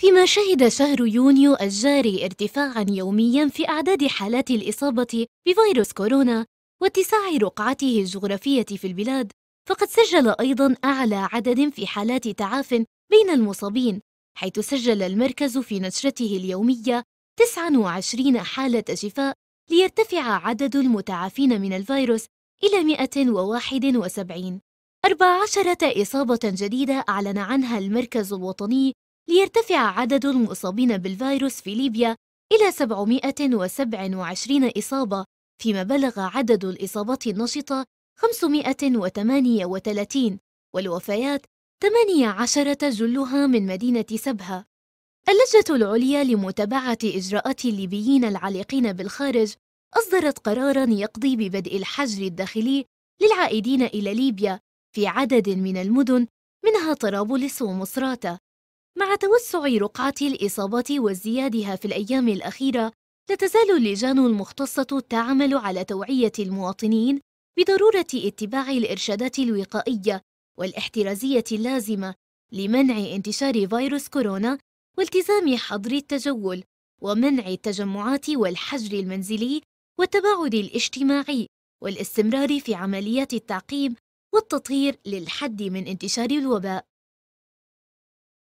فيما شهد شهر يونيو الجاري ارتفاعا يوميا في أعداد حالات الإصابة بفيروس كورونا واتساع رقعته الجغرافية في البلاد فقد سجل أيضا أعلى عدد في حالات تعاف بين المصابين حيث سجل المركز في نشرته اليومية 29 حالة شفاء ليرتفع عدد المتعافين من الفيروس إلى 171 14 إصابة جديدة أعلن عنها المركز الوطني ليرتفع عدد المصابين بالفيروس في ليبيا إلى 727 إصابة فيما بلغ عدد الإصابات النشطة 538 والوفيات 18 جلها من مدينة سبها اللجنة العليا لمتابعة إجراءات الليبيين العالقين بالخارج أصدرت قراراً يقضي ببدء الحجر الداخلي للعائدين إلى ليبيا في عدد من المدن منها طرابلس ومصراتة مع توسع رقعة الإصابة وازديادها في الأيام الأخيرة لا تزال اللجان المختصة تعمل على توعية المواطنين بضرورة اتباع الإرشادات الوقائية والاحترازية اللازمة لمنع انتشار فيروس كورونا والتزام حظر التجول ومنع التجمعات والحجر المنزلي والتباعد الاجتماعي والاستمرار في عمليات التعقيم والتطهير للحد من انتشار الوباء